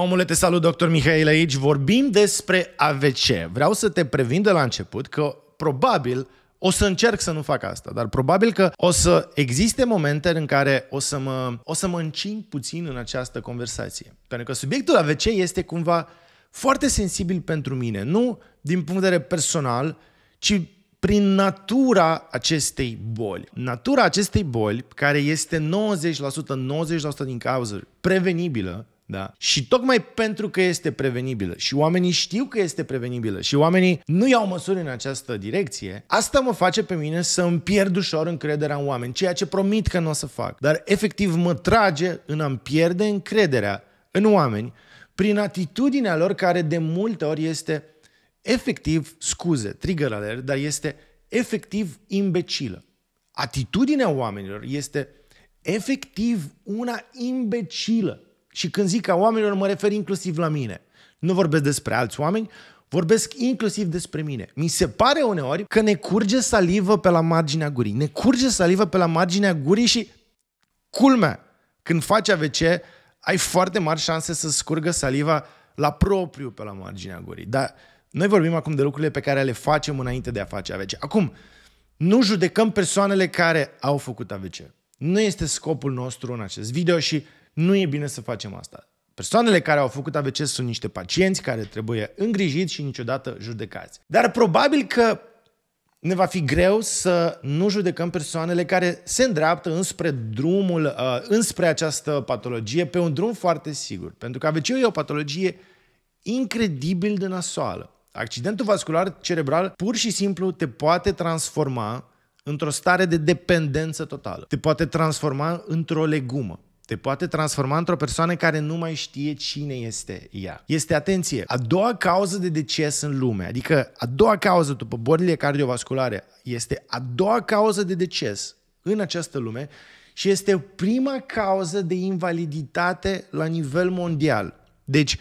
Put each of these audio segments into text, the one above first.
Omule, te salut, doctor Mihail aici. Vorbim despre AVC. Vreau să te previn de la început că probabil o să încerc să nu fac asta, dar probabil că o să existe momente în care o să mă, o să mă încing puțin în această conversație. Pentru că subiectul AVC este cumva foarte sensibil pentru mine, nu din punct de vedere personal, ci prin natura acestei boli. Natura acestei boli, care este 90%, 90% din cauză prevenibilă, da? Și tocmai pentru că este prevenibilă și oamenii știu că este prevenibilă și oamenii nu iau măsuri în această direcție, asta mă face pe mine să îmi pierd ușor încrederea în oameni, ceea ce promit că nu o să fac. Dar efectiv mă trage în a-mi pierde încrederea în oameni prin atitudinea lor care de multe ori este efectiv scuze, trigger alert, dar este efectiv imbecilă. Atitudinea oamenilor este efectiv una imbecilă. Și când zic ca oamenilor, mă refer inclusiv la mine. Nu vorbesc despre alți oameni, vorbesc inclusiv despre mine. Mi se pare uneori că ne curge salivă pe la marginea gurii. Ne curge salivă pe la marginea gurii și culmea, când faci AVC, ai foarte mari șanse să scurgă saliva la propriu pe la marginea gurii. Dar noi vorbim acum de lucrurile pe care le facem înainte de a face AVC. Acum, nu judecăm persoanele care au făcut AVC. Nu este scopul nostru în acest video și nu e bine să facem asta. Persoanele care au făcut AVC sunt niște pacienți care trebuie îngrijiți și niciodată judecați. Dar probabil că ne va fi greu să nu judecăm persoanele care se îndreaptă înspre drumul, uh, înspre această patologie, pe un drum foarte sigur. Pentru că avc e o patologie incredibil de nasoală. Accidentul vascular cerebral pur și simplu te poate transforma într-o stare de dependență totală. Te poate transforma într-o legumă te poate transforma într-o persoană care nu mai știe cine este ea. Este, atenție, a doua cauză de deces în lume, adică a doua cauză după bolile cardiovasculare, este a doua cauză de deces în această lume și este prima cauză de invaliditate la nivel mondial. Deci,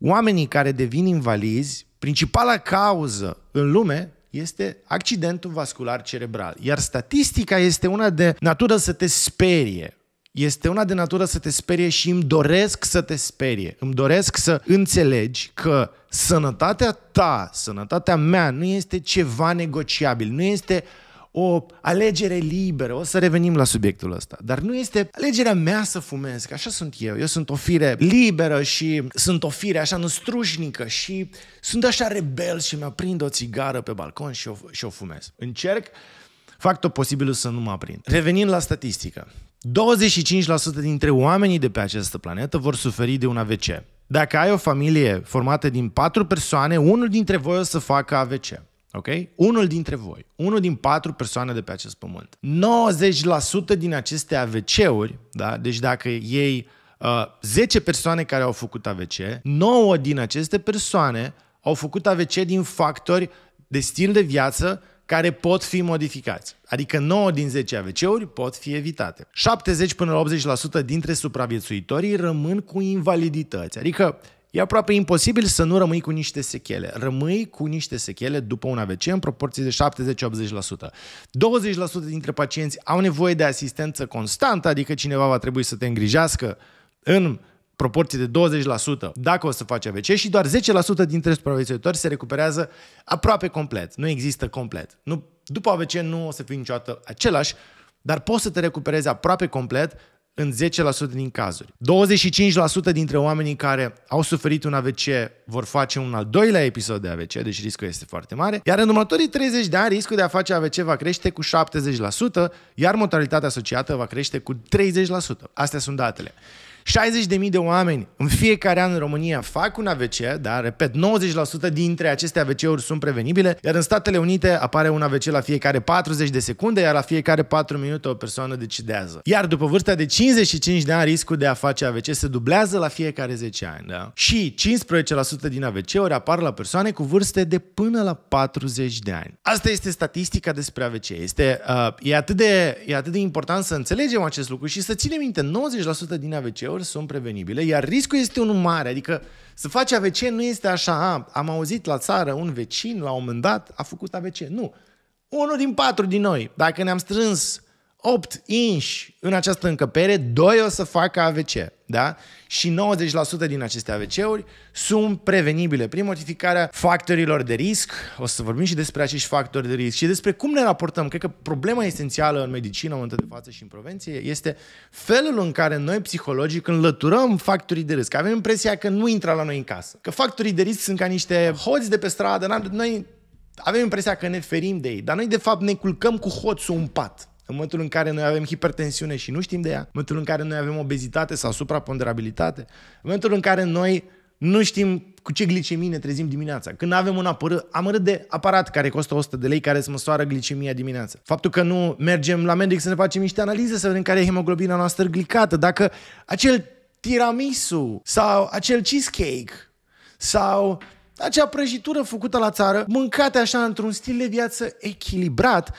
oamenii care devin invalizi, principala cauză în lume este accidentul vascular cerebral. Iar statistica este una de natură să te sperie este una de natură să te sperie și îmi doresc să te sperie. Îmi doresc să înțelegi că sănătatea ta, sănătatea mea nu este ceva negociabil, nu este o alegere liberă, o să revenim la subiectul ăsta, dar nu este alegerea mea să fumez, că așa sunt eu, eu sunt o fire liberă și sunt o fire așa năstrușnică și sunt așa rebel și mă aprind o țigară pe balcon și o, și o fumez. Încerc, fac tot posibilul să nu mă aprind. Revenind la statistică, 25% dintre oamenii de pe această planetă vor suferi de un AVC. Dacă ai o familie formată din patru persoane, unul dintre voi o să facă AVC. Ok? Unul dintre voi, unul din patru persoane de pe acest pământ. 90% din aceste AVC-uri, da? deci dacă ei uh, 10 persoane care au făcut AVC, 9 din aceste persoane au făcut AVC din factori de stil de viață care pot fi modificați. Adică 9 din 10 AVC-uri pot fi evitate. 70 până la 80% dintre supraviețuitorii rămân cu invalidități. Adică E aproape imposibil să nu rămâi cu niște sechele. Rămâi cu niște sechele după un AVC în proporție de 70-80%. 20% dintre pacienți au nevoie de asistență constantă, adică cineva va trebui să te îngrijească în proporție de 20% dacă o să faci AVC și doar 10% dintre supraviețuitori se recuperează aproape complet. Nu există complet. Nu, după AVC nu o să fii niciodată același, dar poți să te recuperezi aproape complet în 10% din cazuri. 25% dintre oamenii care au suferit un AVC vor face un al doilea episod de AVC, deci riscul este foarte mare, iar în următorii 30 de ani riscul de a face AVC va crește cu 70%, iar mortalitatea asociată va crește cu 30%. Astea sunt datele. 60.000 de oameni în fiecare an în România fac un AVC, dar, repet, 90% dintre aceste AVC-uri sunt prevenibile, iar în Statele Unite apare un AVC la fiecare 40 de secunde, iar la fiecare 4 minute o persoană decidează. Iar după vârsta de 55 de ani, riscul de a face AVC se dublează la fiecare 10 ani. Da? Și 15% din AVC-uri apar la persoane cu vârste de până la 40 de ani. Asta este statistica despre AVC. Este, uh, e, atât de, e atât de important să înțelegem acest lucru și să ținem minte, 90% din AVC-uri uneori sunt prevenibile, iar riscul este unul mare, adică să faci AVC nu este așa, a, am auzit la țară un vecin la un moment dat a făcut AVC. Nu. Unul din patru din noi, dacă ne-am strâns 8 inși în această încăpere, doi o să facă AVC. Da? și 90% din aceste AVC-uri sunt prevenibile prin modificarea factorilor de risc. O să vorbim și despre acești factori de risc și despre cum ne raportăm. Cred că problema esențială în medicină, în momentul de față și în prevenție, este felul în care noi, psihologic înlăturăm factorii de risc. Avem impresia că nu intră la noi în casă. Că factorii de risc sunt ca niște hoți de pe stradă. Noi avem impresia că ne ferim de ei, dar noi de fapt ne culcăm cu hoțul în pat. În momentul în care noi avem hipertensiune și nu știm de ea, în momentul în care noi avem obezitate sau supraponderabilitate, în momentul în care noi nu știm cu ce glicemie ne trezim dimineața. Când avem un apără, amărât de aparat care costă 100 de lei, care să măsoară glicemia dimineața. Faptul că nu mergem la medic să ne facem niște analize, să vedem care e hemoglobina noastră glicată, dacă acel tiramisu sau acel cheesecake sau acea prăjitură făcută la țară, mâncate așa într-un stil de viață echilibrat,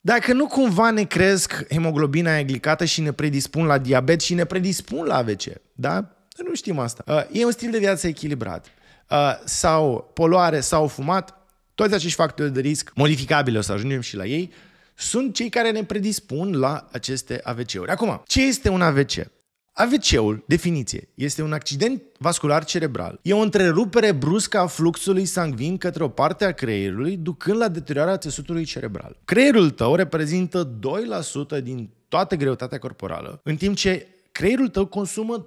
dacă nu cumva ne cresc hemoglobina e glicată și ne predispun la diabet și ne predispun la AVC, da? Nu știm asta. Uh, e un stil de viață echilibrat. Uh, sau poluare, sau fumat, toți acești factori de risc modificabile, o să ajungem și la ei, sunt cei care ne predispun la aceste AVC-uri. Acum, ce este un AVC? AVC-ul, definiție, este un accident vascular cerebral. E o întrerupere bruscă a fluxului sanguin către o parte a creierului, ducând la deteriorarea țesutului cerebral. Creierul tău reprezintă 2% din toată greutatea corporală, în timp ce creierul tău consumă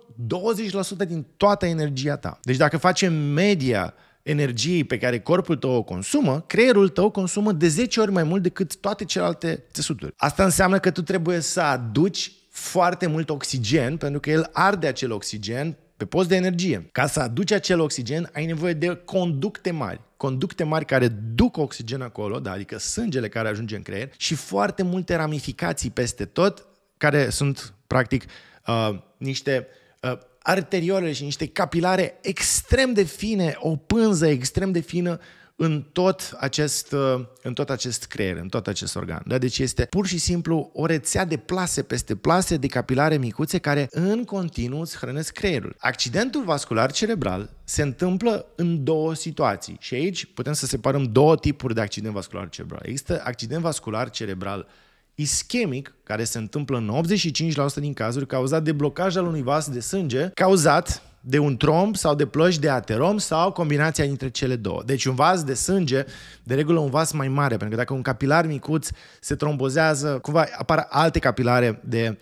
20% din toată energia ta. Deci dacă facem media energiei pe care corpul tău o consumă, creierul tău consumă de 10 ori mai mult decât toate celelalte țesuturi. Asta înseamnă că tu trebuie să aduci foarte mult oxigen, pentru că el arde acel oxigen pe post de energie. Ca să aduci acel oxigen, ai nevoie de conducte mari. Conducte mari care duc oxigen acolo, da, adică sângele care ajunge în creier și foarte multe ramificații peste tot, care sunt, practic, uh, niște uh, arteriole și niște capilare extrem de fine, o pânză extrem de fină uh, în tot acest, uh, în tot acest creier, în tot acest organ. Da? Deci este pur și simplu o rețea de plase peste plase de capilare micuțe care în continuu îți hrănesc creierul. Accidentul vascular cerebral se întâmplă în două situații și aici putem să separăm două tipuri de accident vascular cerebral. Există accident vascular cerebral ischemic, care se întâmplă în 85% din cazuri, cauzat de blocaj al unui vas de sânge, cauzat de un tromb sau de plăci de aterom sau combinația dintre cele două. Deci un vas de sânge, de regulă un vas mai mare, pentru că dacă un capilar micuț se trombozează, cumva apar alte capilare de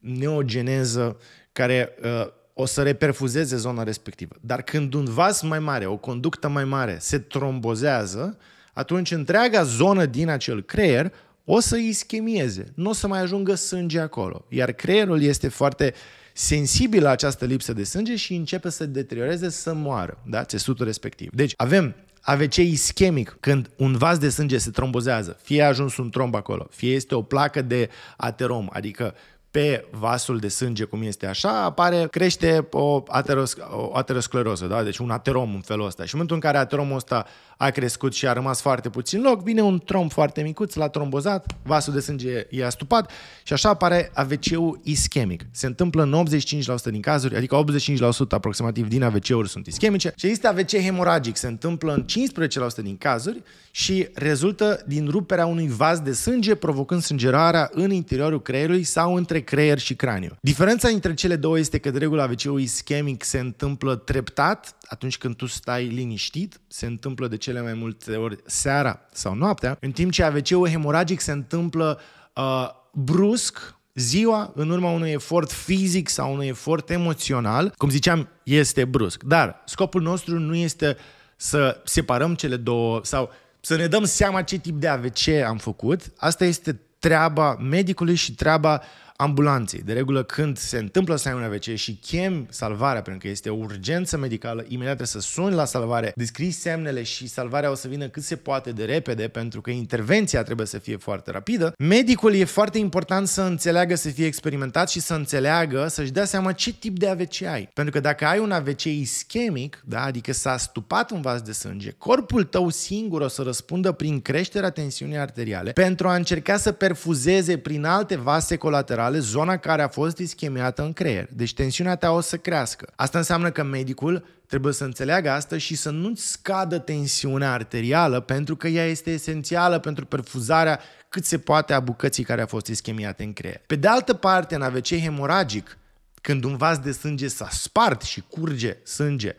neogeneză care uh, o să reperfuzeze zona respectivă. Dar când un vas mai mare, o conductă mai mare se trombozează, atunci întreaga zonă din acel creier o să ischemieze, nu o să mai ajungă sânge acolo. Iar creierul este foarte uh, sensibil la această lipsă de sânge și începe să deterioreze, să moară, da? țesutul respectiv. Deci avem AVC ischemic, când un vas de sânge se trombozează, fie a ajuns un tromb acolo, fie este o placă de aterom, adică pe vasul de sânge, cum este așa, apare, crește o, ateros, o ateroscleroză, da? deci un aterom în felul ăsta. Și în momentul în care ateromul ăsta a crescut și a rămas foarte puțin loc, vine un tromb foarte micuț, l-a trombozat, vasul de sânge e astupat stupat și așa apare AVC-ul ischemic. Se întâmplă în 85% din cazuri, adică 85% aproximativ din AVC-uri sunt ischemice și există AVC hemoragic, se întâmplă în 15% din cazuri și rezultă din ruperea unui vas de sânge provocând sângerarea în interiorul creierului sau între creier și craniu. Diferența între cele două este că de regulă AVC-ul ischemic se întâmplă treptat, atunci când tu stai liniștit, se întâmplă de cele mai multe ori seara sau noaptea, în timp ce AVC-ul hemoragic se întâmplă uh, brusc, ziua, în urma unui efort fizic sau unui efort emoțional, cum ziceam, este brusc. Dar scopul nostru nu este să separăm cele două sau să ne dăm seama ce tip de AVC am făcut. Asta este treaba medicului și treaba uh, ambulanței. De regulă, când se întâmplă să ai un AVC și chem salvarea, pentru că este o urgență medicală, imediat trebuie să suni la salvare, descrii semnele și salvarea o să vină cât se poate de repede, pentru că intervenția trebuie să fie foarte rapidă. Medicul e foarte important să înțeleagă, să fie experimentat și să înțeleagă, să-și dea seama ce tip de AVC ai. Pentru că dacă ai un AVC ischemic, da, adică s-a stupat un vas de sânge, corpul tău singur o să răspundă prin creșterea tensiunii arteriale pentru a încerca să perfuzeze prin alte vase colaterale cerebrale, zona care a fost ischemiată în creier. Deci tensiunea ta o să crească. Asta înseamnă că medicul trebuie să înțeleagă asta și să nu-ți scadă tensiunea arterială pentru că ea este esențială pentru perfuzarea cât se poate a bucății care a fost ischemiate în creier. Pe de altă parte, în AVC hemoragic, când un vas de sânge s-a spart și curge sânge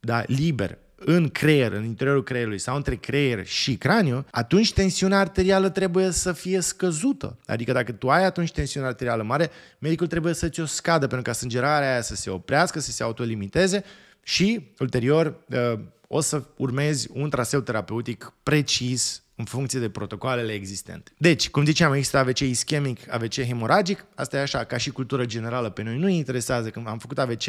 da, liber în creier, în interiorul creierului sau între creier și craniu, atunci tensiunea arterială trebuie să fie scăzută. Adică dacă tu ai atunci tensiune arterială mare, medicul trebuie să ți-o scadă pentru ca sângerarea aia să se oprească, să se autolimiteze și ulterior ă, o să urmezi un traseu terapeutic precis în funcție de protocoalele existente. Deci, cum ziceam, există AVC ischemic, AVC hemoragic, asta e așa, ca și cultură generală pe noi. Nu interesează, când am făcut AVC,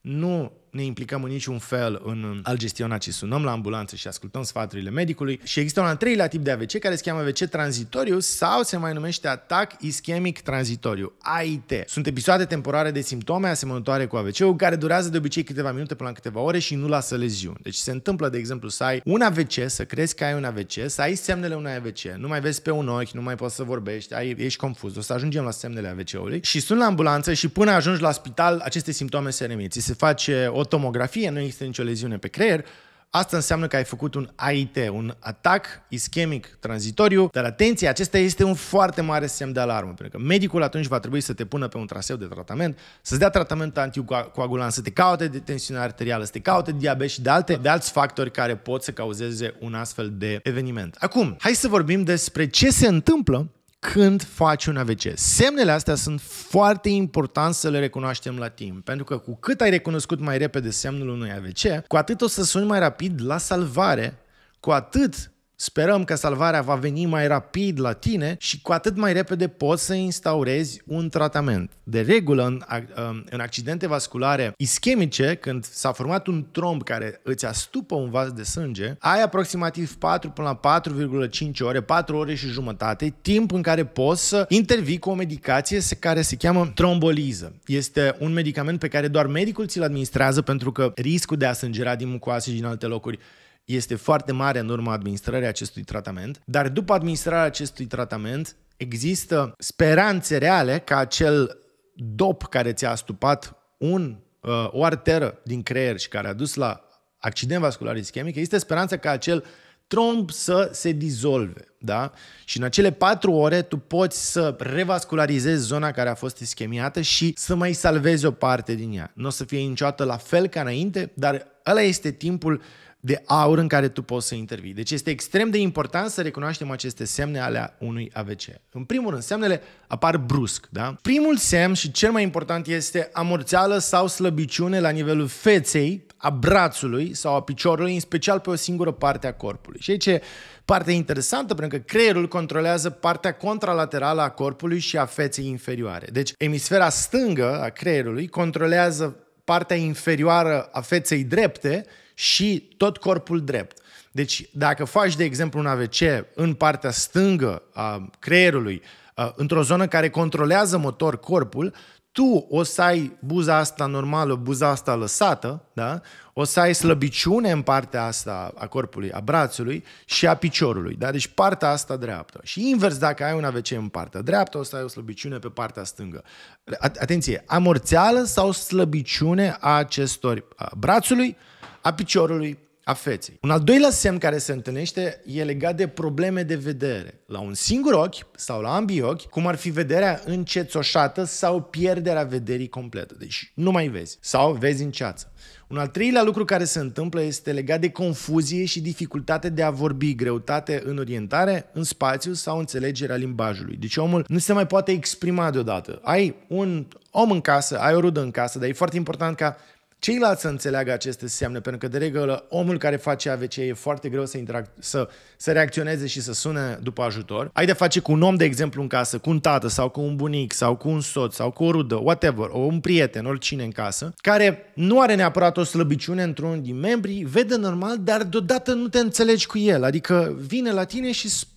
nu ne implicăm în niciun fel în al gestiona, ci sunăm la ambulanță și ascultăm sfaturile medicului. Și există un al treilea tip de AVC care se cheamă AVC tranzitoriu sau se mai numește atac ischemic tranzitoriu, AIT. Sunt episoade temporare de simptome asemănătoare cu AVC-ul care durează de obicei câteva minute până la câteva ore și nu lasă leziuni. Deci se întâmplă, de exemplu, să ai un AVC, să crezi că ai un AVC, să ai semnele unui AVC, nu mai vezi pe un ochi, nu mai poți să vorbești, ai, ești confuz, o să ajungem la semnele AVC-ului și sunt la ambulanță și până ajungi la spital aceste simptome se remit. Ți se face o tomografie, nu există nicio leziune pe creier, Asta înseamnă că ai făcut un AIT, un atac ischemic tranzitoriu, dar atenție, acesta este un foarte mare semn de alarmă, pentru că medicul atunci va trebui să te pună pe un traseu de tratament, să-ți dea tratament anticoagulant, să te caute de tensiune arterială, să te caute de diabet și de, alte, de alți factori care pot să cauzeze un astfel de eveniment. Acum, hai să vorbim despre ce se întâmplă când faci un AVC. Semnele astea sunt foarte important să le recunoaștem la timp, pentru că cu cât ai recunoscut mai repede semnul unui AVC, cu atât o să suni mai rapid la salvare, cu atât Sperăm că salvarea va veni mai rapid la tine și cu atât mai repede poți să instaurezi un tratament. De regulă, în, um, în accidente vasculare ischemice, când s-a format un tromb care îți astupă un vas de sânge, ai aproximativ 4 până la 4,5 ore, 4 ore și jumătate, timp în care poți să intervii cu o medicație care se cheamă tromboliză. Este un medicament pe care doar medicul ți-l administrează pentru că riscul de a sângera din mucoase și din alte locuri este foarte mare în urma administrării acestui tratament, dar după administrarea acestui tratament există speranțe reale ca acel dop care ți-a stupat un, uh, o arteră din creier și care a dus la accident vascular ischemic, există speranța ca acel tromb să se dizolve. Da? Și în acele patru ore tu poți să revascularizezi zona care a fost ischemiată și să mai salvezi o parte din ea. Nu o să fie niciodată la fel ca înainte, dar ăla este timpul de aur în care tu poți să intervii. Deci este extrem de important să recunoaștem aceste semne ale unui AVC. În primul rând, semnele apar brusc. Da? Primul semn și cel mai important este amorțeală sau slăbiciune la nivelul feței, a brațului sau a piciorului, în special pe o singură parte a corpului. Și aici e partea interesantă, pentru că creierul controlează partea contralaterală a corpului și a feței inferioare. Deci, emisfera stângă a creierului controlează partea inferioară a feței drepte și tot corpul drept. Deci dacă faci, de exemplu, un AVC în partea stângă a creierului, într-o zonă care controlează motor corpul, tu o să ai buza asta normală, buza asta lăsată, da? o să ai slăbiciune în partea asta a corpului, a brațului și a piciorului. Da? Deci partea asta dreaptă. Și invers, dacă ai un AVC în partea dreaptă, o să ai o slăbiciune pe partea stângă. Atenție, amorțeală sau slăbiciune a acestor a brațului, a piciorului, a feței. Un al doilea semn care se întâlnește e legat de probleme de vedere. La un singur ochi sau la ambii ochi, cum ar fi vederea încețoșată sau pierderea vederii completă. Deci nu mai vezi sau vezi în ceață. Un al treilea lucru care se întâmplă este legat de confuzie și dificultate de a vorbi, greutate în orientare, în spațiu sau înțelegerea limbajului. Deci omul nu se mai poate exprima deodată. Ai un om în casă, ai o rudă în casă, dar e foarte important ca ceilalți să înțeleagă aceste semne, pentru că de regulă omul care face AVC e foarte greu să, interac- să, să reacționeze și să sune după ajutor. Ai de face cu un om, de exemplu, în casă, cu un tată sau cu un bunic sau cu un soț sau cu o rudă, whatever, o un prieten, oricine în casă, care nu are neapărat o slăbiciune într-un din membrii, vede normal, dar deodată nu te înțelegi cu el. Adică vine la tine și spune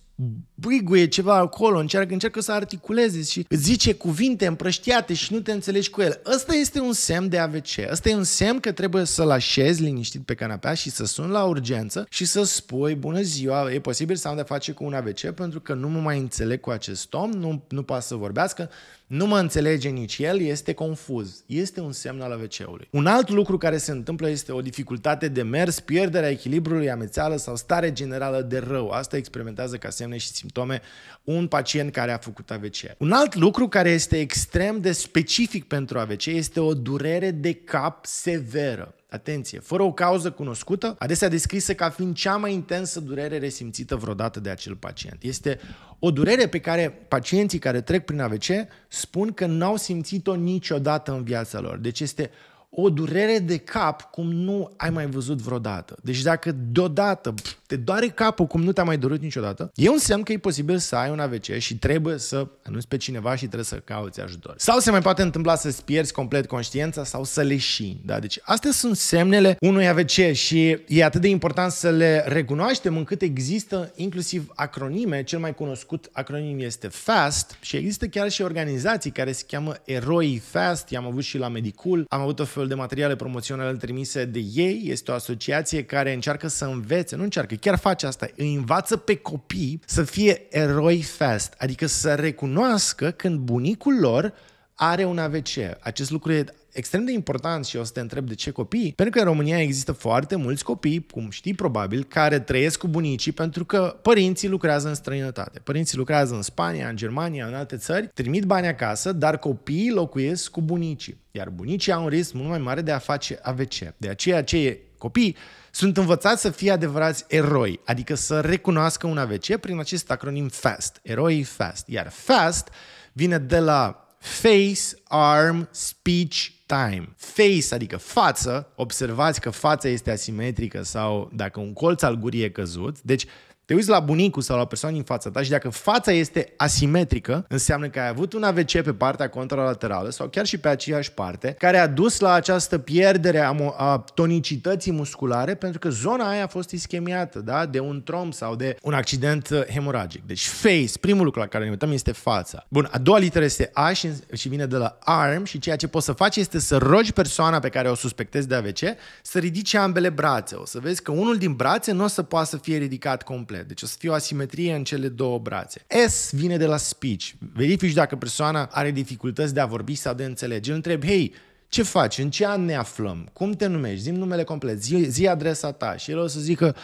bâiguie ceva acolo, încearcă, încearcă să articuleze și zice cuvinte împrăștiate și nu te înțelegi cu el. Ăsta este un semn de AVC. Ăsta e un semn că trebuie să-l așezi liniștit pe canapea și să suni la urgență și să spui, bună ziua, e posibil să am de face cu un AVC pentru că nu mă mai înțeleg cu acest om, nu, nu poate să vorbească, nu mă înțelege nici el, este confuz. Este un semn al AVC-ului. Un alt lucru care se întâmplă este o dificultate de mers, pierderea echilibrului, amețeală sau stare generală de rău. Asta experimentează ca semne și simptome un pacient care a făcut AVC. Un alt lucru care este extrem de specific pentru AVC este o durere de cap severă atenție, fără o cauză cunoscută, adesea descrisă ca fiind cea mai intensă durere resimțită vreodată de acel pacient. Este o durere pe care pacienții care trec prin AVC spun că n-au simțit-o niciodată în viața lor. Deci este o durere de cap cum nu ai mai văzut vreodată. Deci dacă deodată te doare capul cum nu te-a mai dorit niciodată, e un semn că e posibil să ai un AVC și trebuie să anunți pe cineva și trebuie să cauți ajutor. Sau se mai poate întâmpla să-ți pierzi complet conștiința sau să leșini. Da? Deci astea sunt semnele unui AVC și e atât de important să le recunoaștem încât există inclusiv acronime. Cel mai cunoscut acronim este FAST și există chiar și organizații care se cheamă Eroi FAST. I-am avut și la Medicul, am avut o fel astfel de materiale promoționale trimise de ei. Este o asociație care încearcă să învețe, nu încearcă, chiar face asta, îi învață pe copii să fie eroi fast, adică să recunoască când bunicul lor are un AVC. Acest lucru e extrem de important și o să te întreb de ce copii, pentru că în România există foarte mulți copii, cum știi probabil, care trăiesc cu bunicii pentru că părinții lucrează în străinătate. Părinții lucrează în Spania, în Germania, în alte țări, trimit bani acasă, dar copiii locuiesc cu bunicii. Iar bunicii au un risc mult mai mare de a face AVC. De aceea ce copii sunt învățați să fie adevărați eroi, adică să recunoască un AVC prin acest acronim FAST, eroi FAST. Iar FAST vine de la Face, arm, speech, time. Face, adică față, observați că fața este asimetrică sau dacă un colț al gurii e căzut, deci te uiți la bunicul sau la persoana din fața ta și dacă fața este asimetrică, înseamnă că ai avut un AVC pe partea contralaterală sau chiar și pe aceeași parte, care a dus la această pierdere a, a tonicității musculare pentru că zona aia a fost ischemiată da? de un tromb sau de un accident uh, hemoragic. Deci face, primul lucru la care ne uităm este fața. Bun, a doua literă este A și, și vine de la arm și ceea ce poți să faci este să rogi persoana pe care o suspectezi de AVC să ridice ambele brațe. O să vezi că unul din brațe nu o să poată să fie ridicat complet deci o să fie o asimetrie în cele două brațe. S vine de la speech. Verifici dacă persoana are dificultăți de a vorbi sau de a înțelege. Îl întreb, hei, ce faci, în ce an ne aflăm, cum te numești, zim numele complet, zi, zi adresa ta și el o să zică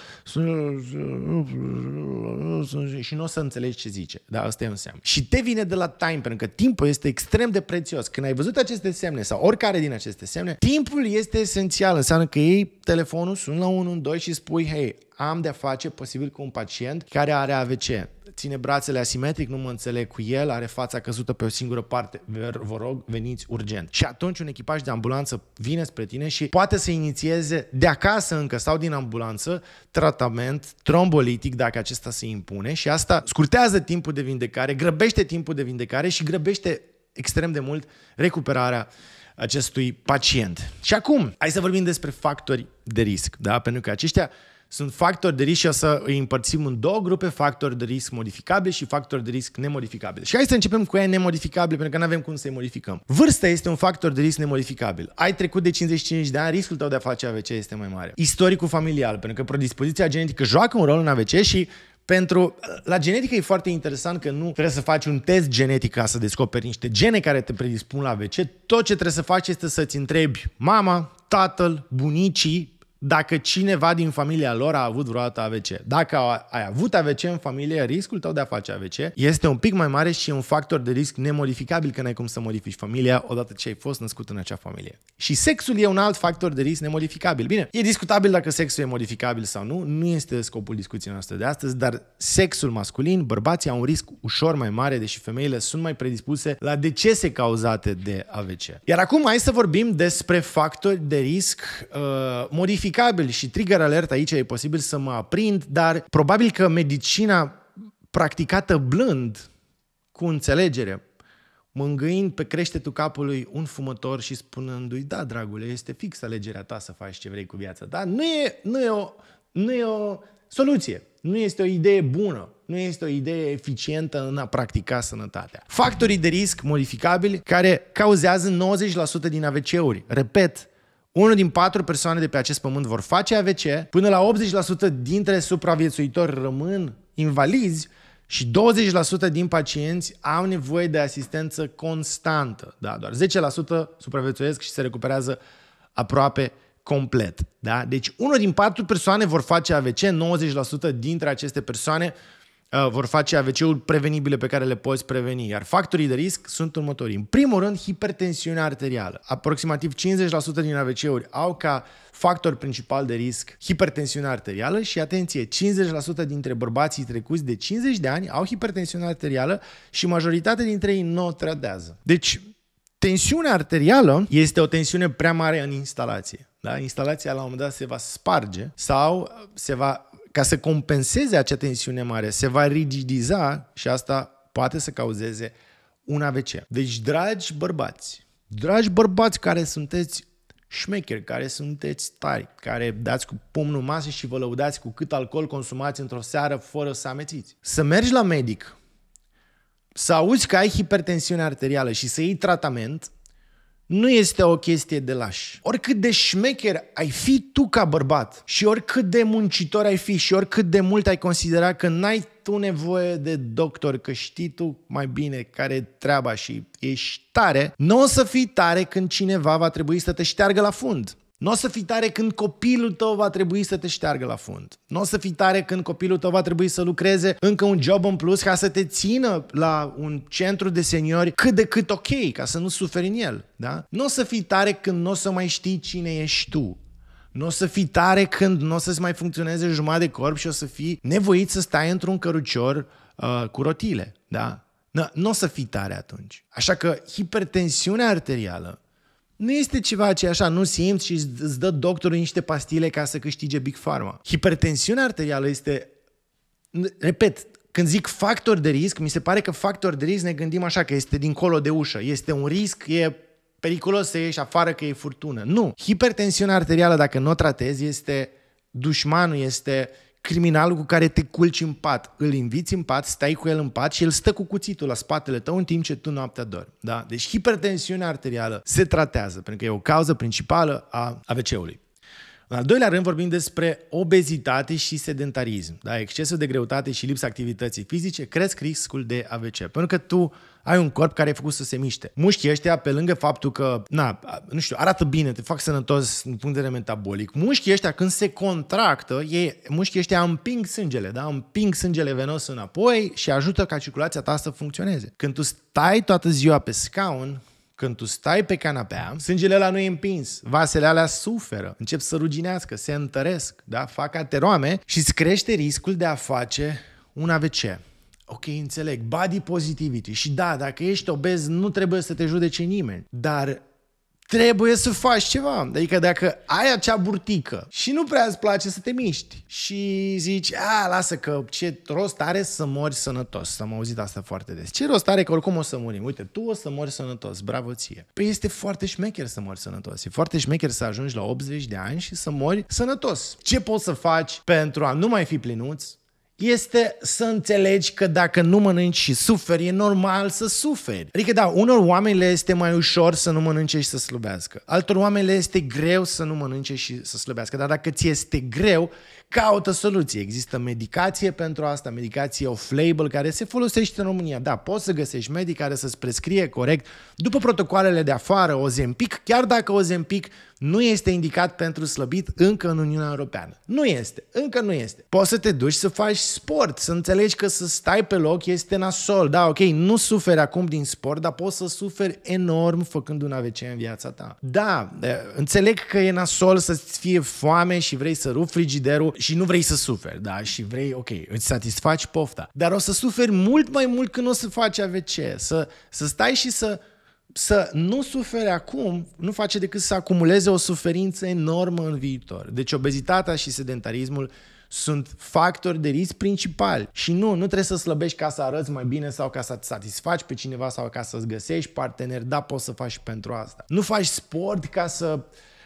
și nu o să înțelegi ce zice. Da, asta e un semn. Și te vine de la time, pentru că timpul este extrem de prețios. Când ai văzut aceste semne sau oricare din aceste semne, timpul este esențial. Înseamnă că ei telefonul, sun la 112 și spui, hei, am de-a face posibil cu un pacient care are AVC ține brațele asimetric, nu mă înțeleg cu el, are fața căzută pe o singură parte, vă rog, veniți urgent. Și atunci un echipaj de ambulanță vine spre tine și poate să inițieze de acasă încă sau din ambulanță tratament trombolitic dacă acesta se impune și asta scurtează timpul de vindecare, grăbește timpul de vindecare și grăbește extrem de mult recuperarea acestui pacient. Și acum, hai să vorbim despre factori de risc, da? pentru că aceștia sunt factori de risc și o să îi împărțim în două grupe, factori de risc modificabile și factori de risc nemodificabile. Și hai să începem cu ei nemodificabile, pentru că nu avem cum să-i modificăm. Vârsta este un factor de risc nemodificabil. Ai trecut de 55 de ani, riscul tău de a face AVC este mai mare. Istoricul familial, pentru că predispoziția genetică joacă un rol în AVC și pentru, la genetică e foarte interesant că nu trebuie să faci un test genetic ca să descoperi niște gene care te predispun la AVC. Tot ce trebuie să faci este să-ți întrebi mama, tatăl, bunicii, dacă cineva din familia lor a avut vreodată AVC, dacă ai avut AVC în familie, riscul tău de a face AVC este un pic mai mare și e un factor de risc nemodificabil că n-ai cum să modifici familia odată ce ai fost născut în acea familie. Și sexul e un alt factor de risc nemodificabil. Bine, e discutabil dacă sexul e modificabil sau nu, nu este scopul discuției noastre de astăzi, dar sexul masculin, bărbații au un risc ușor mai mare, deși femeile sunt mai predispuse la decese cauzate de AVC. Iar acum hai să vorbim despre factori de risc uh, modificabil identificabil și trigger alert aici e posibil să mă aprind, dar probabil că medicina practicată blând, cu înțelegere, mângâind pe creștetul capului un fumător și spunându-i, da, dragule, este fix alegerea ta să faci ce vrei cu viața, dar nu e, nu e, o, nu e o soluție, nu este o idee bună, nu este o idee eficientă în a practica sănătatea. Factorii de risc modificabili care cauzează 90% din AVC-uri, repet, unul din patru persoane de pe acest pământ vor face AVC, până la 80% dintre supraviețuitori rămân invalizi și 20% din pacienți au nevoie de asistență constantă. Da, doar 10% supraviețuiesc și se recuperează aproape complet. Da? Deci unul din patru persoane vor face AVC, 90% dintre aceste persoane Uh, vor face AVC-uri prevenibile pe care le poți preveni. Iar factorii de risc sunt următorii. În primul rând, hipertensiunea arterială. Aproximativ 50% din AVC-uri au ca factor principal de risc hipertensiunea arterială și, atenție, 50% dintre bărbații trecuți de 50 de ani au hipertensiune arterială și majoritatea dintre ei nu o tradează. Deci, tensiunea arterială este o tensiune prea mare în instalație. Da? Instalația la un moment dat se va sparge sau se va ca să compenseze acea tensiune mare, se va rigidiza și asta poate să cauzeze un AVC. Deci, dragi bărbați, dragi bărbați care sunteți șmecheri, care sunteți tari, care dați cu pumnul masă și vă lăudați cu cât alcool consumați într-o seară fără să amețiți. Să mergi la medic, să auzi că ai hipertensiune arterială și să iei tratament, nu este o chestie de laș. Oricât de șmecher ai fi tu ca bărbat și oricât de muncitor ai fi și oricât de mult ai considera că n-ai tu nevoie de doctor, că știi tu mai bine care e treaba și ești tare, nu o să fii tare când cineva va trebui să te șteargă la fund. Nu o să fii tare când copilul tău va trebui să te șteargă la fund. Nu o să fii tare când copilul tău va trebui să lucreze încă un job în plus ca să te țină la un centru de seniori cât de cât ok, ca să nu suferi în el. Da? Nu o să fii tare când nu o să mai știi cine ești tu. Nu o să fii tare când nu o să-ți mai funcționeze jumătate de corp și o să fii nevoit să stai într-un cărucior uh, cu rotile. Da? Nu o să fii tare atunci. Așa că hipertensiunea arterială nu este ceva ce așa nu simți și îți dă doctorul niște pastile ca să câștige Big Pharma. Hipertensiunea arterială este, repet, când zic factor de risc, mi se pare că factor de risc ne gândim așa, că este dincolo de ușă. Este un risc, e periculos să ieși afară că e furtună. Nu. Hipertensiunea arterială, dacă nu o tratezi, este dușmanul, este criminalul cu care te culci în pat. Îl inviți în pat, stai cu el în pat și el stă cu cuțitul la spatele tău în timp ce tu noaptea dormi. Da? Deci hipertensiunea arterială se tratează pentru că e o cauză principală a AVC-ului. În al doilea rând vorbim despre obezitate și sedentarism. Da? Excesul de greutate și lipsa activității fizice cresc riscul de AVC. Pentru că tu ai un corp care e făcut să se miște. Mușchii ăștia, pe lângă faptul că, na, nu știu, arată bine, te fac sănătos din punct de vedere metabolic, mușchii ăștia când se contractă, ei, mușchii ăștia împing sângele, da? împing sângele venos înapoi și ajută ca circulația ta să funcționeze. Când tu stai toată ziua pe scaun, când tu stai pe canapea, sângele ăla nu e împins, vasele alea suferă, încep să ruginească, se întăresc, da? fac ateroame și îți crește riscul de a face un AVC. Ok, înțeleg. Body positivity. Și da, dacă ești obez, nu trebuie să te judece nimeni. Dar trebuie să faci ceva. Adică dacă ai acea burtică și nu prea îți place să te miști și zici, a, lasă că ce rost are să mori sănătos. Am auzit asta foarte des. Ce rost are că oricum o să murim? Uite, tu o să mori sănătos, bravo ție. Păi este foarte șmecher să mori sănătos. E foarte șmecher să ajungi la 80 de ani și să mori sănătos. Ce poți să faci pentru a nu mai fi plinuți, este să înțelegi că dacă nu mănânci și suferi, e normal să suferi. Adică, da, unor oameni le este mai ușor să nu mănânce și să slăbească. Altor oameni le este greu să nu mănânce și să slăbească. Dar dacă ți este greu, caută soluție. Există medicație pentru asta, medicație off-label care se folosește în România. Da, poți să găsești medic care să-ți prescrie corect după protocoalele de afară, o zempic. chiar dacă o zempic nu este indicat pentru slăbit încă în Uniunea Europeană. Nu este, încă nu este. Poți să te duci să faci sport, să înțelegi că să stai pe loc este nasol. Da, ok, nu suferi acum din sport, dar poți să suferi enorm făcând un AVC în viața ta. Da, înțeleg că e nasol să-ți fie foame și vrei să rupi frigiderul și nu vrei să suferi, da, și vrei, ok, îți satisfaci pofta. Dar o să suferi mult mai mult când o să faci AVC, să, să stai și să să nu suferi acum nu face decât să acumuleze o suferință enormă în viitor. Deci obezitatea și sedentarismul sunt factori de risc principali. Și nu, nu trebuie să slăbești ca să arăți mai bine sau ca să te satisfaci pe cineva sau ca să-ți găsești partener. Da, poți să faci și pentru asta. Nu faci sport ca să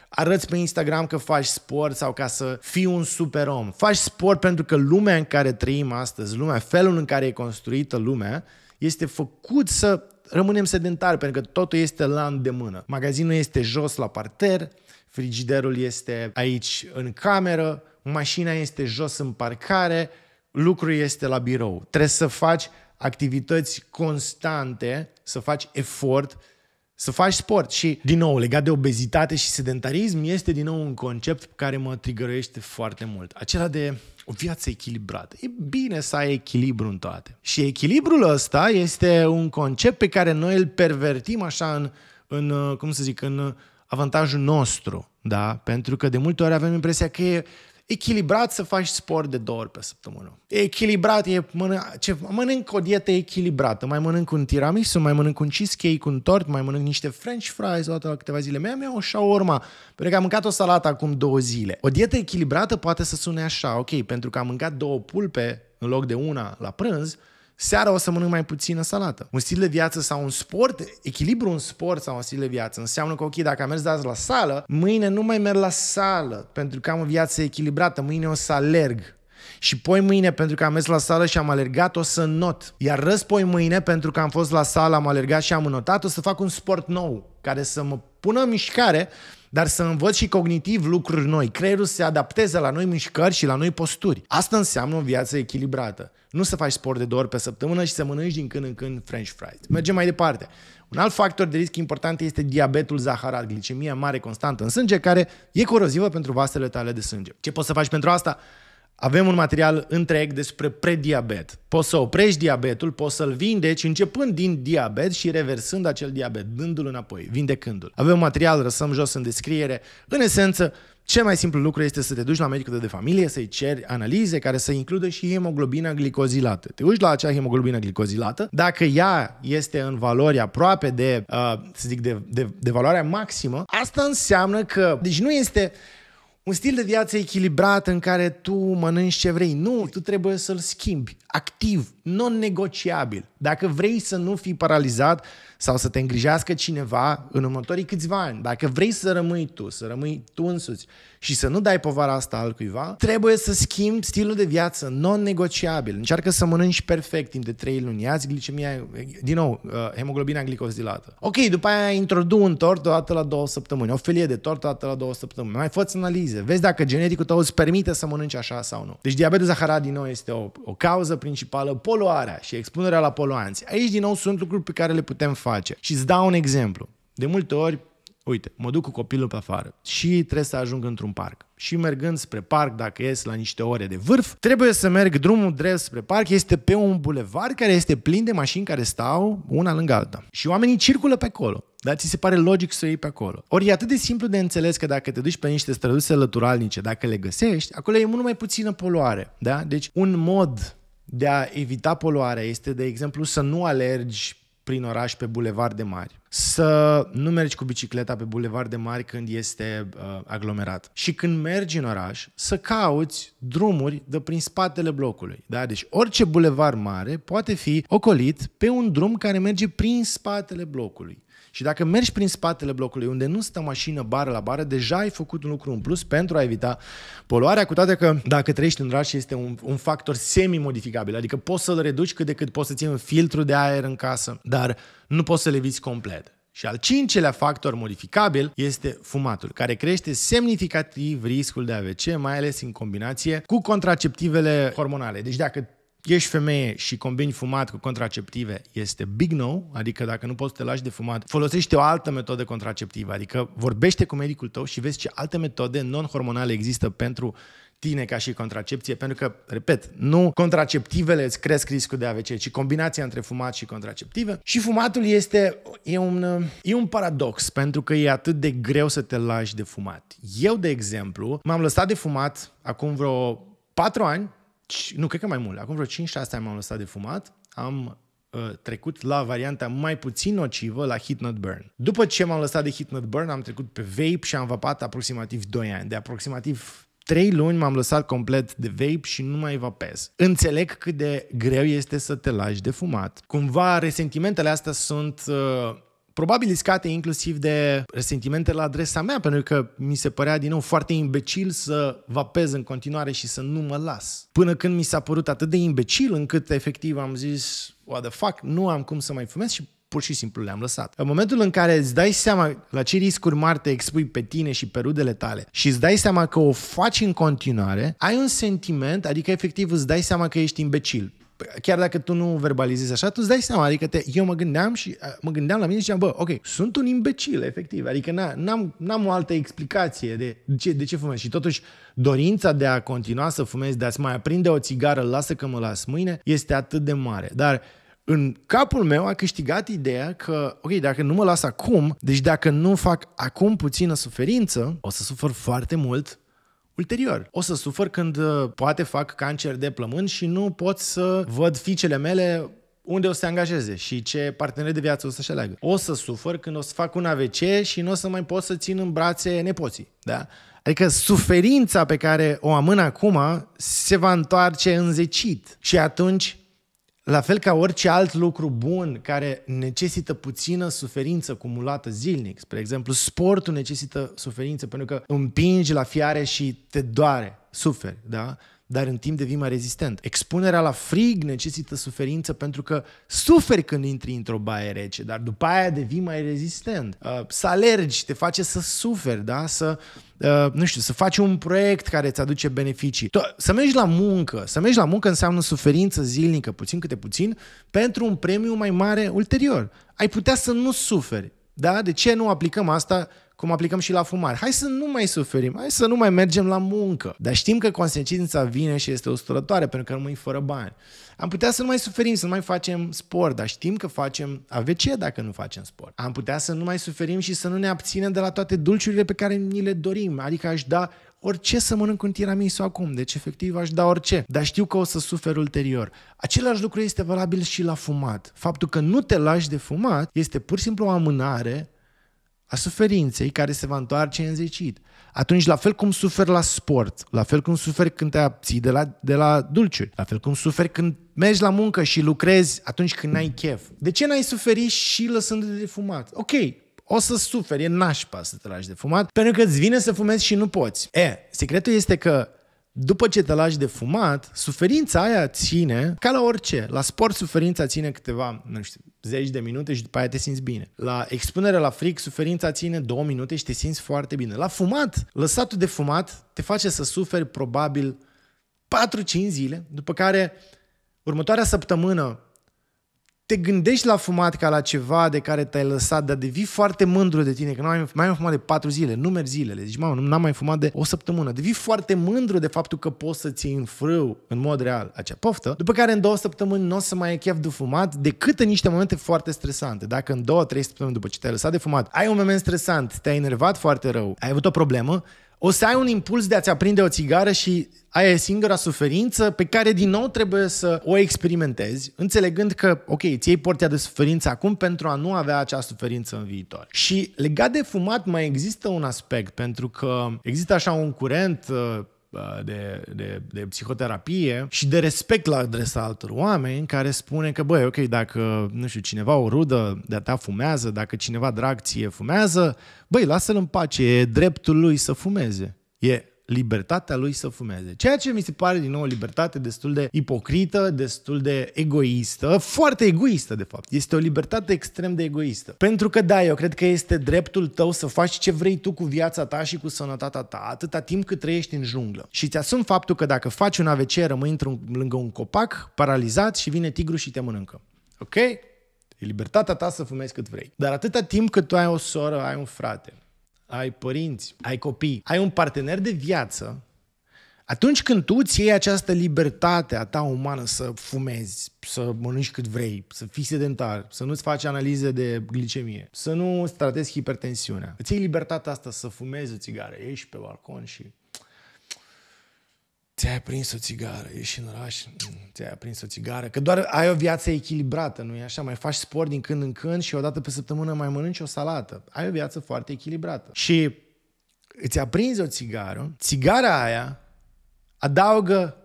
arăți pe Instagram că faci sport sau ca să fii un super om. Faci sport pentru că lumea în care trăim astăzi, lumea, felul în care e construită lumea, este făcut să rămânem sedentari, pentru că totul este la îndemână. Magazinul este jos la parter, frigiderul este aici în cameră, mașina este jos în parcare, lucrul este la birou. Trebuie să faci activități constante, să faci efort, să faci sport. Și, din nou, legat de obezitate și sedentarism, este, din nou, un concept care mă trigărește foarte mult. Acela de o viață echilibrată. E bine să ai echilibru în toate. Și echilibrul ăsta este un concept pe care noi îl pervertim așa în, în uh, cum să zic, în uh, avantajul nostru. Da? Pentru că de multe ori avem impresia că e echilibrat să faci sport de două ori pe săptămână. E echilibrat, e mână, ce, mănânc o dietă echilibrată. Mai mănânc un tiramisu, mai mănânc un cheesecake, un tort, mai mănânc niște french fries o dată la câteva zile. Mea mea o shawarma, pentru că am mâncat o salată acum două zile. O dietă echilibrată poate să sune așa, ok, pentru că am mâncat două pulpe în loc de una la prânz, seara o să mănânc mai puțină salată. Un stil de viață sau un sport, echilibru un sport sau un stil de viață înseamnă că, ok, dacă am mers azi la sală, mâine nu mai merg la sală pentru că am o viață echilibrată, mâine o să alerg. Și poi mâine, pentru că am mers la sală și am alergat, o să not. Iar răspoi mâine, pentru că am fost la sală, am alergat și am notat o să fac un sport nou, care să mă pună în mișcare dar să învăț și cognitiv lucruri noi, creierul se adapteze la noi mișcări și la noi posturi. Asta înseamnă o viață echilibrată. Nu să faci sport de două ori pe săptămână și să mănânci din când în când french fries. Mergem mai departe. Un alt factor de risc important este diabetul zaharat, glicemia mare constantă în sânge, care e corozivă pentru vasele tale de sânge. Ce poți să faci pentru asta? Avem un material întreg despre prediabet. Poți să oprești diabetul, poți să-l vindeci începând din diabet și reversând acel diabet, dându-l înapoi, vindecându-l. Avem material, răsăm jos în descriere. În esență, cel mai simplu lucru este să te duci la medicul de familie, să-i ceri analize care să includă și hemoglobina glicozilată. Te uiți la acea hemoglobina glicozilată, dacă ea este în valori aproape de, uh, să zic, de, de, de valoarea maximă, asta înseamnă că, deci nu este un stil de viață echilibrat în care tu mănânci ce vrei. Nu, tu trebuie să-l schimbi activ, non-negociabil. Dacă vrei să nu fii paralizat, sau să te îngrijească cineva în următorii câțiva ani. Dacă vrei să rămâi tu, să rămâi tu însuți și să nu dai povara asta al cuiva, trebuie să schimbi stilul de viață non-negociabil. Încearcă să mănânci perfect timp de 3 luni. Ia-ți glicemia, din nou, uh, hemoglobina glicozilată. Ok, după aia introdu un tort odată la două săptămâni, o felie de tort odată la două săptămâni. Mai faci analize, vezi dacă geneticul tău îți permite să mănânci așa sau nu. Deci diabetul zaharat din nou este o, o cauză principală, poluarea și expunerea la poluanți. Aici din nou sunt lucruri pe care le putem face face. Și îți dau un exemplu. De multe ori, uite, mă duc cu copilul pe afară și trebuie să ajung într-un parc. Și mergând spre parc, dacă ies la niște ore de vârf, trebuie să merg drumul drept spre parc, este pe un bulevard care este plin de mașini care stau una lângă alta. Și oamenii circulă pe acolo. Dar ți se pare logic să o iei pe acolo. Ori e atât de simplu de înțeles că dacă te duci pe niște străduțe lăturalnice, dacă le găsești, acolo e mult mai puțină poluare. Da? Deci un mod de a evita poluarea este, de exemplu, să nu alergi prin oraș pe bulevarde mari. Să nu mergi cu bicicleta pe bulevarde mari când este uh, aglomerat. Și când mergi în oraș, să cauți drumuri de prin spatele blocului. Da? Deci orice bulevard mare poate fi ocolit pe un drum care merge prin spatele blocului. Și dacă mergi prin spatele blocului unde nu stă mașină bară la bară, deja ai făcut un lucru în plus pentru a evita poluarea, cu toate că dacă trăiești în oraș este un, un factor semi-modificabil, adică poți să-l reduci cât de cât poți să ții un filtru de aer în casă, dar nu poți să-l eviți complet. Și al cincelea factor modificabil este fumatul, care crește semnificativ riscul de AVC, mai ales în combinație cu contraceptivele hormonale. Deci dacă ești femeie și combini fumat cu contraceptive, este big no, adică dacă nu poți să te lași de fumat, folosește o altă metodă contraceptivă, adică vorbește cu medicul tău și vezi ce alte metode non-hormonale există pentru tine ca și contracepție, pentru că, repet, nu contraceptivele îți cresc riscul de AVC, ci combinația între fumat și contraceptive. Și fumatul este e un, e un paradox, pentru că e atât de greu să te lași de fumat. Eu, de exemplu, m-am lăsat de fumat acum vreo 4 ani, nu, cred că mai mult, acum vreo 5-6 ani m-am lăsat de fumat, am uh, trecut la varianta mai puțin nocivă, la hit not burn. După ce m-am lăsat de hit not burn, am trecut pe vape și am vapat aproximativ 2 ani. De aproximativ 3 luni m-am lăsat complet de vape și nu mai vapez. Înțeleg cât de greu este să te lași de fumat. Cumva resentimentele astea sunt uh, probabil iscate inclusiv de resentimente la adresa mea, pentru că mi se părea din nou foarte imbecil să vapez în continuare și să nu mă las. Până când mi s-a părut atât de imbecil încât efectiv am zis, what the fuck, nu am cum să mai fumez și pur și simplu le-am lăsat. În momentul în care îți dai seama la ce riscuri mari te expui pe tine și pe rudele tale și îți dai seama că o faci în continuare, ai un sentiment, adică efectiv îți dai seama că ești imbecil chiar dacă tu nu verbalizezi așa, tu îți dai seama, adică te, eu mă gândeam și uh, mă gândeam la mine și ziceam, bă, ok, sunt un imbecil, efectiv, adică n-am, n-am o altă explicație de ce, de ce fumez. Și totuși, dorința de a continua să fumezi, de a-ți mai aprinde o țigară, lasă că mă las mâine, este atât de mare. Dar în capul meu a câștigat ideea că, ok, dacă nu mă las acum, deci dacă nu fac acum puțină suferință, o să sufăr foarte mult Ulterior, o să sufăr când uh, poate fac cancer de plămân și nu pot să văd fiicele mele unde o să se angajeze și ce parteneri de viață o să-și aleagă. O să sufăr când o să fac un AVC și nu o să mai pot să țin în brațe nepoții. Da? Adică suferința pe care o am în acum se va întoarce înzecit. Și atunci la fel ca orice alt lucru bun care necesită puțină suferință cumulată zilnic, spre exemplu, sportul necesită suferință pentru că împingi la fiare și te doare, suferi, da? dar în timp devii mai rezistent. Expunerea la frig necesită suferință pentru că suferi când intri într-o baie rece, dar după aia devii mai rezistent. Uh, să alergi, te face să suferi, da? Să, uh, nu știu, să faci un proiect care îți aduce beneficii. să mergi la muncă. Să mergi la muncă înseamnă suferință zilnică, puțin câte puțin, pentru un premiu mai mare ulterior. Ai putea să nu suferi. Da? De ce nu aplicăm asta cum aplicăm și la fumare. Hai să nu mai suferim, hai să nu mai mergem la muncă. Dar știm că consecința vine și este usturătoare pentru că rămâi fără bani. Am putea să nu mai suferim, să nu mai facem sport, dar știm că facem AVC dacă nu facem sport. Am putea să nu mai suferim și să nu ne abținem de la toate dulciurile pe care ni le dorim. Adică aș da orice să mănânc un tiramisu acum, deci efectiv aș da orice, dar știu că o să sufer ulterior. Același lucru este valabil și la fumat. Faptul că nu te lași de fumat este pur și simplu o amânare a suferinței care se va întoarce în zecit. Atunci, la fel cum suferi la sport, la fel cum suferi când te abții de la, de la dulciuri, la fel cum suferi când mergi la muncă și lucrezi atunci când n-ai chef. De ce n-ai suferi și lăsându-te de fumat? Ok, o să suferi, e nașpa să te lași de fumat, pentru că îți vine să fumezi și nu poți. E, secretul este că după ce te lași de fumat, suferința aia ține, ca la orice, la sport suferința ține câteva, nu știu, zeci de minute și după aia te simți bine. La expunere la fric, suferința ține două minute și te simți foarte bine. La fumat, lăsatul de fumat te face să suferi probabil 4-5 zile, după care următoarea săptămână te gândești la fumat ca la ceva de care te-ai lăsat, dar devii foarte mândru de tine, că nu mai, mai am fumat de patru zile, nu merg zilele, zici, mamă, n-am mai fumat de o săptămână. Devii foarte mândru de faptul că poți să ții în frâu, în mod real, acea poftă, după care în două săptămâni nu o să mai ai chef de fumat, decât în niște momente foarte stresante. Dacă în două, trei săptămâni după ce te-ai lăsat de fumat, ai un moment stresant, te-ai enervat foarte rău, ai avut o problemă, o să ai un impuls de a-ți aprinde o țigară și aia e singura suferință pe care din nou trebuie să o experimentezi, înțelegând că, ok, îți iei portea de suferință acum pentru a nu avea acea suferință în viitor. Și legat de fumat mai există un aspect, pentru că există așa un curent uh, Uh, de, de, de psihoterapie și de respect la adresa altor oameni care spune că, băi, ok, dacă, nu știu, cineva o rudă de-a ta fumează, dacă cineva drag ție fumează, băi, lasă-l în pace, e dreptul lui să fumeze. E libertatea lui să fumeze. Ceea ce mi se pare din nou o libertate destul de ipocrită, destul de egoistă, foarte egoistă de fapt. Este o libertate extrem de egoistă. Pentru că da, eu cred că este dreptul tău să faci ce vrei tu cu viața ta și cu sănătatea ta, atâta timp cât trăiești în junglă. Și ți asum faptul că dacă faci un AVC, rămâi într-un, lângă un copac, paralizat și vine tigru și te mănâncă. Ok? E libertatea ta să fumezi cât vrei. Dar atâta timp cât tu ai o soră, ai un frate, ai părinți, ai copii, ai un partener de viață, atunci când tu îți iei această libertate a ta umană să fumezi, să mănânci cât vrei, să fii sedentar, să nu-ți faci analize de glicemie, să nu tratezi hipertensiunea, îți iei libertatea asta să fumezi o țigară, ieși pe balcon și ți-ai aprins o țigară, ești în oraș, mm, ți-ai aprins o țigară, că doar ai o viață echilibrată, nu e așa? Mai faci sport din când în când și odată pe săptămână mai mănânci o salată. Ai o viață foarte echilibrată. Și îți aprinzi o țigară, țigara aia adaugă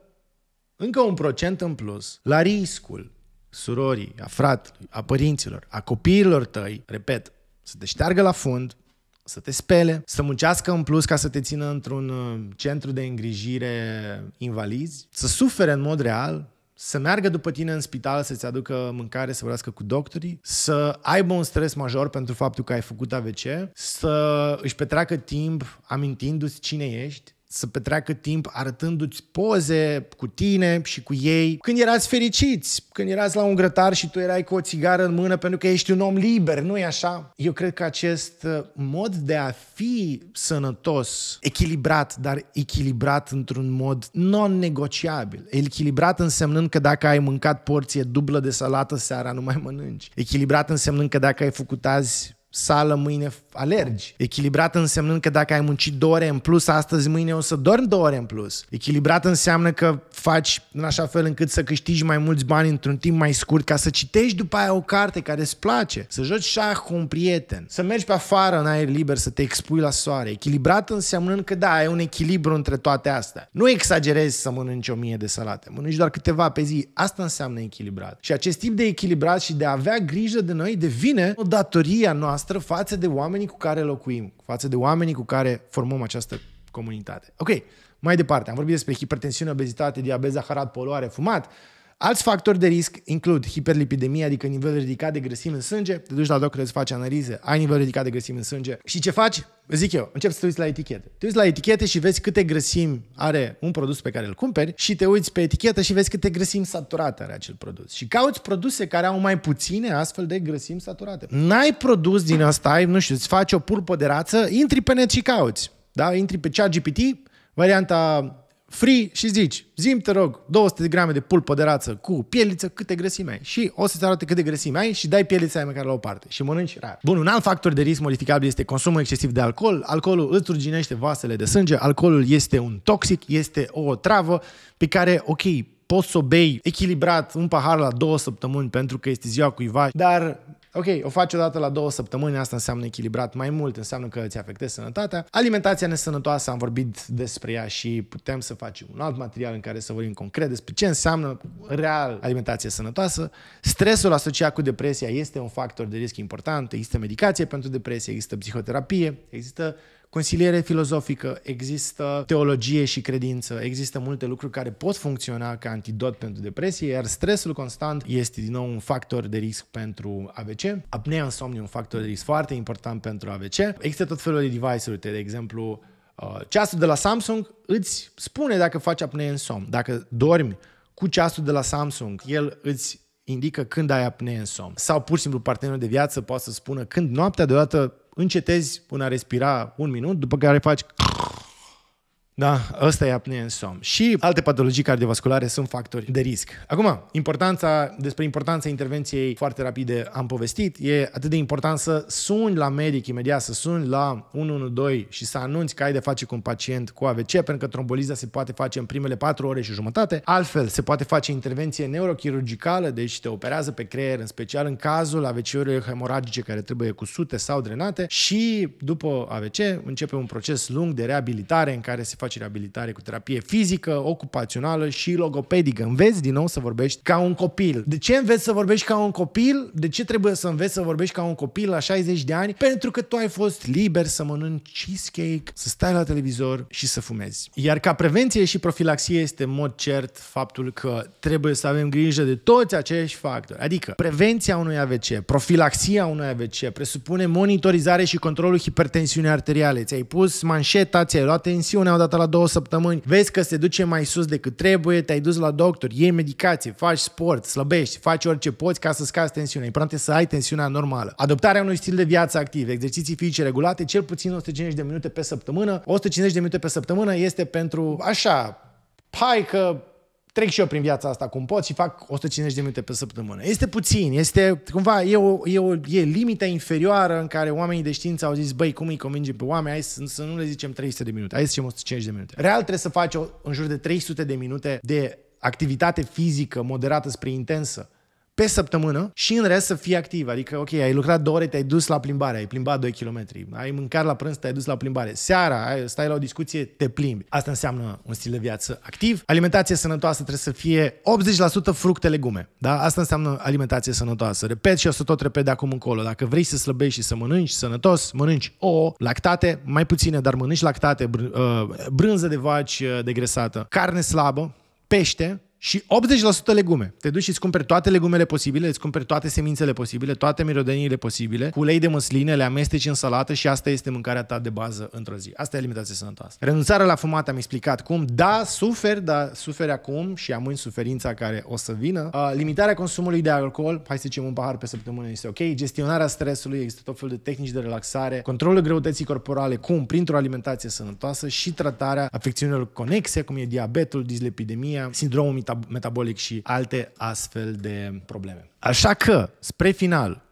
încă un procent în plus la riscul surorii, a fratelui, a părinților, a copiilor tăi, repet, să te șteargă la fund, să te spele, să muncească în plus ca să te țină într-un uh, centru de îngrijire invalizi, să sufere în mod real, să meargă după tine în spital, să-ți aducă mâncare, să vorbească cu doctorii, să aibă un stres major pentru faptul că ai făcut AVC, să își petreacă timp amintindu-ți cine ești, să petreacă timp arătându-ți poze cu tine și cu ei, când erați fericiți, când erați la un grătar și tu erai cu o țigară în mână pentru că ești un om liber, nu-i așa? Eu cred că acest uh, mod de a fi sănătos, echilibrat, dar echilibrat într-un mod non-negociabil, echilibrat însemnând că dacă ai mâncat porție dublă de salată seara, nu mai mănânci, echilibrat însemnând că dacă ai făcut azi sală, mâine alergi. Echilibrat însemnând că dacă ai muncit două ore în plus, astăzi, mâine o să dormi două ore în plus. Echilibrat înseamnă că faci în așa fel încât să câștigi mai mulți bani într-un timp mai scurt ca să citești după aia o carte care îți place, să joci șah cu un prieten, să mergi pe afară în aer liber, să te expui la soare. Echilibrat însemnând că da, ai un echilibru între toate astea. Nu exagerezi să mănânci o mie de salate, mănânci doar câteva pe zi. Asta înseamnă echilibrat. Și acest tip de echilibrat și de a avea grijă de noi devine o datorie a noastră noastră față de oamenii cu care locuim, față de oamenii cu care formăm această comunitate. Ok, mai departe, am vorbit despre hipertensiune, obezitate, diabet, zaharat, poluare, fumat, uh, Alți factori de risc includ hiperlipidemia, adică nivel ridicat de grăsimi în sânge, te duci la doctor, să faci analize, ai nivel ridicat de grăsimi în sânge și ce faci? Zic eu, încep să te uiți la etichete. Te uiți la etichete și vezi câte grăsimi are un produs pe care îl cumperi și te uiți pe etichetă și vezi câte grăsimi saturate are acel produs. Și cauți produse care au mai puține astfel de grăsimi saturate. N-ai produs din asta, nu știu, îți faci o pulpă de rață, intri pe net și cauți. Da? Intri pe ChatGPT, varianta free și zici, zim te rog, 200 de grame de pulpă de rață cu pieliță, câte grăsime ai. Și o să-ți arate câte grăsime ai și dai pielița aia măcar la o parte și mănânci rar. Bun, un alt factor de risc modificabil este consumul excesiv de alcool. Alcoolul îți ruginește vasele de sânge, alcoolul este un toxic, este o travă pe care, ok, poți să o bei echilibrat un pahar la două săptămâni pentru că este ziua cuiva, dar Ok, o faci o dată la două săptămâni, asta înseamnă echilibrat mai mult, înseamnă că îți afectezi sănătatea. Alimentația nesănătoasă, am vorbit despre ea și putem să facem un alt material în care să vorbim concret despre ce înseamnă real alimentație sănătoasă. Stresul asociat cu depresia este un factor de risc important, există medicație pentru depresie, există psihoterapie, există consiliere filozofică, există teologie și credință, există multe lucruri care pot funcționa ca antidot pentru depresie, iar stresul constant este din nou un factor de risc pentru AVC. Apnea în somn e un factor de risc foarte important pentru AVC. Există tot felul de device-uri, de exemplu, uh, ceasul de la Samsung îți spune dacă faci apnee în somn. Dacă dormi cu ceasul de la Samsung, el îți indică când ai apnee în somn. Sau pur și simplu partenerul de viață poate să spună când noaptea deodată încetezi până a respira un minut, după care faci da? Ăsta e apnea în somn. Și alte patologii cardiovasculare sunt factori de risc. Acum, importanța, despre importanța intervenției foarte rapide am povestit. E atât de important să suni la medic imediat, să suni la 112 și să anunți că ai de face cu un pacient cu AVC, pentru că tromboliza se poate face în primele 4 ore și jumătate. Altfel, se poate face intervenție neurochirurgicală, deci te operează pe creier, în special în cazul AVC-urilor hemoragice care trebuie cusute sau drenate și după AVC începe un proces lung de reabilitare în care se face faci reabilitare cu terapie fizică, ocupațională și logopedică. Înveți din nou să vorbești ca un copil. De ce înveți să vorbești ca un copil? De ce trebuie să înveți să vorbești ca un copil la 60 de ani? Pentru că tu ai fost liber să mănânci cheesecake, să stai la televizor și să fumezi. Iar ca prevenție și profilaxie este în mod cert faptul că trebuie să avem grijă de toți acești factori. Adică prevenția unui AVC, profilaxia unui AVC presupune monitorizare și controlul hipertensiunii arteriale. Ți-ai pus manșeta, ți-ai luat tensiunea odată la două săptămâni, vezi că se duce mai sus decât trebuie, te-ai dus la doctor, iei medicație, faci sport, slăbești, faci orice poți ca să scazi tensiunea. Important e să ai tensiunea normală. Adoptarea unui stil de viață activ, exerciții fizice regulate, cel puțin 150 de minute pe săptămână. 150 de minute pe săptămână este pentru așa, hai că trec și eu prin viața asta cum pot și fac 150 de minute pe săptămână. Este puțin, este cumva, e, o, e, o, e limita inferioară în care oamenii de știință au zis, băi, cum îi convinge pe oameni, hai să, să nu le zicem 300 de minute, hai să zicem 150 de minute. Real trebuie să faci o, în jur de 300 de minute de activitate fizică moderată spre intensă pe săptămână și în rest să fii activ. Adică, ok, ai lucrat două ore, te-ai dus la plimbare, ai plimbat 2 km, ai mâncat la prânz, te-ai dus la plimbare. Seara, ai, stai la o discuție, te plimbi. Asta înseamnă un stil de viață activ. Alimentație sănătoasă trebuie să fie 80% fructe, legume. Da? Asta înseamnă alimentație sănătoasă. Repet și o să tot repet de acum încolo. Dacă vrei să slăbești și să mănânci sănătos, mănânci o lactate, mai puține, dar mănânci lactate, uh, brânză de vaci uh, degresată, carne slabă, pește, și 80% legume. Te duci și îți cumperi toate legumele posibile, îți cumperi toate semințele posibile, toate mirodeniile posibile, cu ulei de măsline, le amesteci în salată și asta este mâncarea ta de bază într-o zi. Asta e alimentație sănătoasă. Renunțarea la fumat am explicat cum. Da, suferi, dar suferi acum și am în suferința care o să vină. Uh, limitarea consumului de alcool, hai să zicem un pahar pe săptămână este ok. Gestionarea stresului, există tot felul de tehnici de relaxare, controlul greutății corporale, cum? Printr-o alimentație sănătoasă și tratarea afecțiunilor conexe, cum e diabetul, dislipidemia, sindromul metabolic și alte astfel de probleme. Așa că, spre final,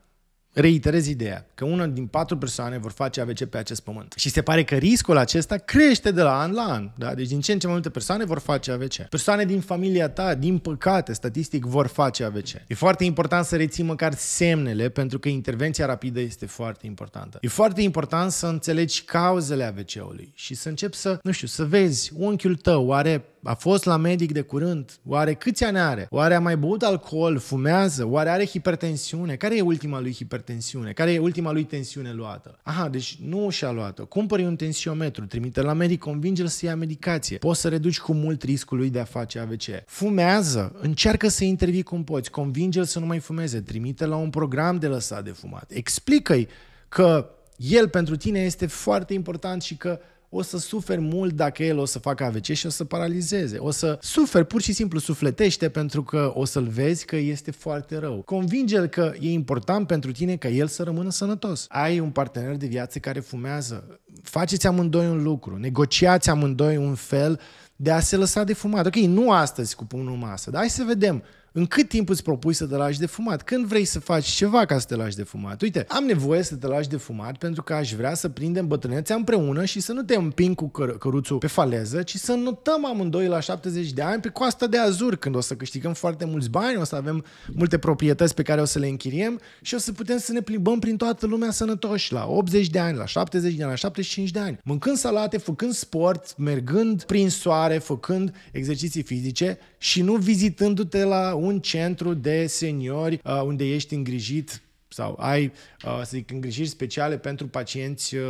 Reiterez ideea că una din patru persoane vor face AVC pe acest pământ. Și se pare că riscul acesta crește de la an la an. Da? Deci din ce în ce mai multe persoane vor face AVC. Persoane din familia ta, din păcate, statistic, vor face AVC. E foarte important să reții măcar semnele, pentru că intervenția rapidă este foarte importantă. E foarte important să înțelegi cauzele AVC-ului și să începi să, nu știu, să vezi unchiul tău, oare a fost la medic de curând? Oare câți ani are? Oare a mai băut alcool? Fumează? Oare are hipertensiune? Care e ultima lui hipertensiune? hipertensiune. Care e ultima lui tensiune luată? Aha, deci nu și-a luat-o. Cumpări un tensiometru, trimite la medic, convinge-l să ia medicație. Poți să reduci cu mult riscul lui de a face AVC. Fumează, încearcă să intervii cum poți, convinge-l să nu mai fumeze, trimite la un program de lăsat de fumat. Explică-i că el pentru tine este foarte important și că o să suferi mult dacă el o să facă AVC și o să paralizeze. O să suferi pur și simplu sufletește pentru că o să-l vezi că este foarte rău. Convinge-l că e important pentru tine ca el să rămână sănătos. Ai un partener de viață care fumează. Faceți amândoi un lucru, negociați amândoi un fel de a se lăsa de fumat. Ok, nu astăzi cu pumnul masă, dar hai să vedem în cât timp îți propui să te lași de fumat? Când vrei să faci ceva ca să te lași de fumat? Uite, am nevoie să te lași de fumat pentru că aș vrea să prindem bătrânețea împreună și să nu te împing cu căr- căruțul pe faleză, ci să notăm amândoi la 70 de ani pe coasta de azur, când o să câștigăm foarte mulți bani, o să avem multe proprietăți pe care o să le închiriem și o să putem să ne plimbăm prin toată lumea sănătoși la 80 de ani, la 70 de ani, la 75 de ani, mâncând salate, făcând sport, mergând prin soare, făcând exerciții fizice și nu vizitându-te la un centru de seniori uh, unde ești îngrijit sau ai, uh, să zic, îngrijiri speciale pentru pacienți uh,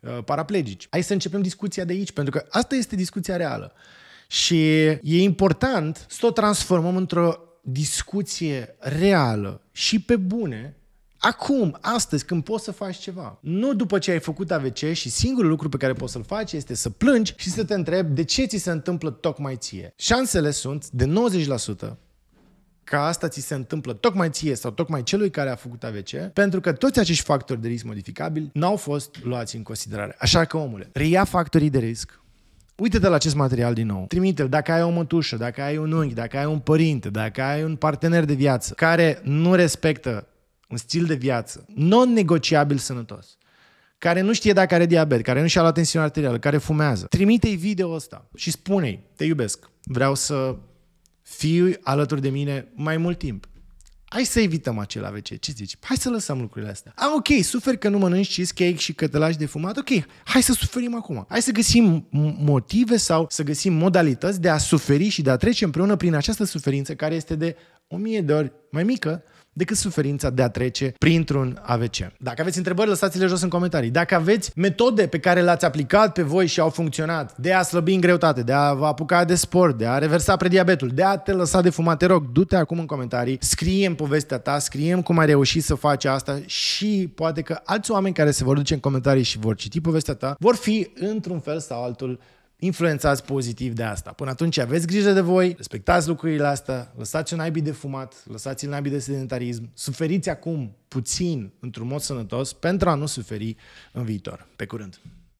uh, paraplegici. Hai să începem discuția de aici, pentru că asta este discuția reală. Și e important să o transformăm într-o discuție reală și pe bune Acum, astăzi, când poți să faci ceva. Nu după ce ai făcut AVC și singurul lucru pe care poți să-l faci este să plângi și să te întrebi de ce ți se întâmplă tocmai ție. Șansele sunt de 90% ca asta ți se întâmplă tocmai ție sau tocmai celui care a făcut AVC, pentru că toți acești factori de risc modificabili n-au fost luați în considerare. Așa că, omule, reia factorii de risc, uite te la acest material din nou. Trimite-l dacă ai o mătușă, dacă ai un unghi, dacă ai un părinte, dacă ai un partener de viață care nu respectă un stil de viață non-negociabil sănătos, care nu știe dacă are diabet, care nu și-a luat tensiunea arterială, care fumează. Trimite-i video ăsta și spune-i, te iubesc, vreau să fii alături de mine mai mult timp. Hai să evităm acel AVC. Ce zici? Hai să lăsăm lucrurile astea. A, ok, suferi că nu mănânci cheesecake și că te lași de fumat. Ok, hai să suferim acum. Hai să găsim motive sau să găsim modalități de a suferi și de a trece împreună prin această suferință care este de o mie de ori mai mică decât suferința de a trece printr-un AVC. Dacă aveți întrebări, lăsați-le jos în comentarii. Dacă aveți metode pe care le-ați aplicat pe voi și au funcționat de a slăbi în greutate, de a vă apuca de sport, de a reversa prediabetul, de a te lăsa de fumat, te rog, du-te acum în comentarii, scrie în povestea ta, scrie cum ai reușit să faci asta și poate că alți oameni care se vor duce în comentarii și vor citi povestea ta vor fi într-un fel sau altul influențați pozitiv de asta. Până atunci aveți grijă de voi, respectați lucrurile astea, lăsați un naibii de fumat, lăsați un naibii de sedentarism, suferiți acum puțin într-un mod sănătos pentru a nu suferi în viitor. Pe curând!